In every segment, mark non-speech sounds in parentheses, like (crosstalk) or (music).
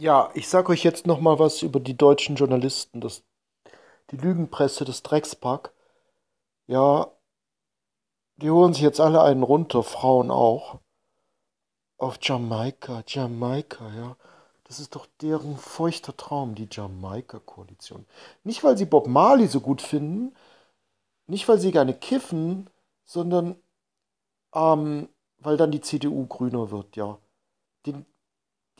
Ja, ich sage euch jetzt noch mal was über die deutschen Journalisten, das, die Lügenpresse, das Dreckspack. Ja, die holen sich jetzt alle einen runter, Frauen auch. Auf Jamaika, Jamaika, ja. Das ist doch deren feuchter Traum, die Jamaika-Koalition. Nicht, weil sie Bob Marley so gut finden, nicht, weil sie gerne kiffen, sondern ähm, weil dann die CDU grüner wird, ja. Den,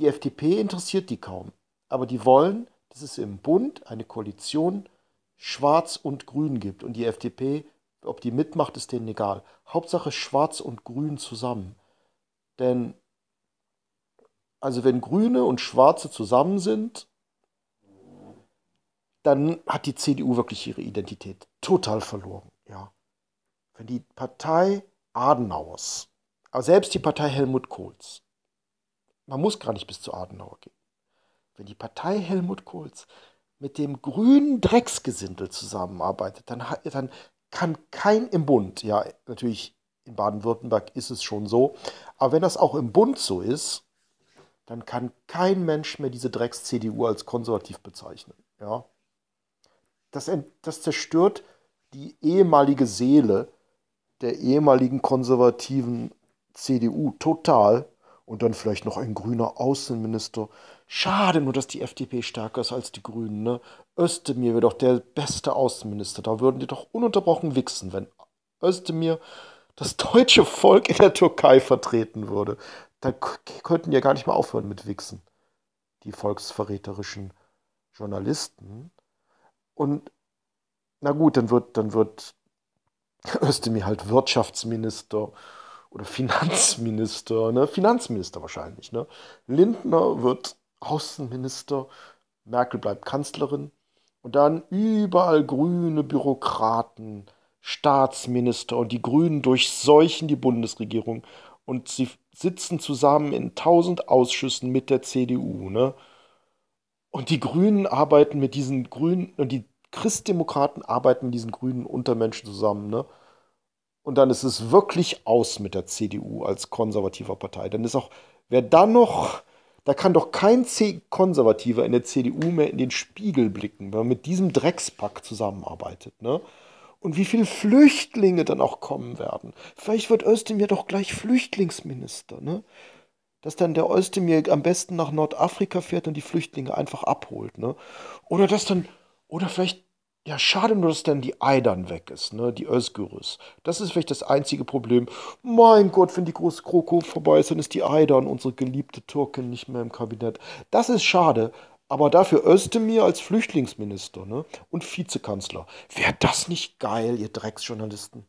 die FDP interessiert die kaum, aber die wollen, dass es im Bund eine Koalition Schwarz und Grün gibt. Und die FDP, ob die mitmacht, ist denen egal. Hauptsache Schwarz und Grün zusammen. Denn, also wenn Grüne und Schwarze zusammen sind, dann hat die CDU wirklich ihre Identität total verloren. Ja. Wenn die Partei Adenauers, aber selbst die Partei Helmut Kohls, man muss gar nicht bis zu Adenauer gehen. Wenn die Partei Helmut Kohls mit dem grünen Drecksgesindel zusammenarbeitet, dann, dann kann kein im Bund, ja, natürlich in Baden-Württemberg ist es schon so, aber wenn das auch im Bund so ist, dann kann kein Mensch mehr diese Drecks-CDU als konservativ bezeichnen. Ja? Das, das zerstört die ehemalige Seele der ehemaligen konservativen CDU total, und dann vielleicht noch ein grüner Außenminister. Schade nur, dass die FDP stärker ist als die Grünen. Ne? Özdemir wäre doch der beste Außenminister. Da würden die doch ununterbrochen wichsen, wenn Özdemir das deutsche Volk in der Türkei vertreten würde. Dann könnten die ja gar nicht mehr aufhören mit Wichsen, die volksverräterischen Journalisten. Und na gut, dann wird, dann wird (laughs) Özdemir halt Wirtschaftsminister oder Finanzminister, ne? Finanzminister wahrscheinlich. Ne? Lindner wird Außenminister, Merkel bleibt Kanzlerin und dann überall grüne Bürokraten, Staatsminister und die Grünen durchseuchen die Bundesregierung und sie sitzen zusammen in tausend Ausschüssen mit der CDU. Ne? Und die Grünen arbeiten mit diesen Grünen und die Christdemokraten arbeiten mit diesen Grünen Untermenschen zusammen. Ne? und dann ist es wirklich aus mit der CDU als konservativer Partei. Dann ist auch, wer dann noch, da kann doch kein C Konservativer in der CDU mehr in den Spiegel blicken, wenn man mit diesem Dreckspack zusammenarbeitet. Ne? Und wie viele Flüchtlinge dann auch kommen werden. Vielleicht wird Özdemir doch gleich Flüchtlingsminister. Ne? dass dann der Özdemir am besten nach Nordafrika fährt und die Flüchtlinge einfach abholt, ne? Oder dass dann, oder vielleicht ja, schade nur, dass dann die Ei dann weg ist, ne? die Özgürüs. Das ist vielleicht das einzige Problem. Mein Gott, wenn die große Kroko vorbei ist, dann ist die Ei dann unsere geliebte Türkin nicht mehr im Kabinett. Das ist schade, aber dafür Özdemir als Flüchtlingsminister ne? und Vizekanzler. Wäre das nicht geil, ihr Drecksjournalisten?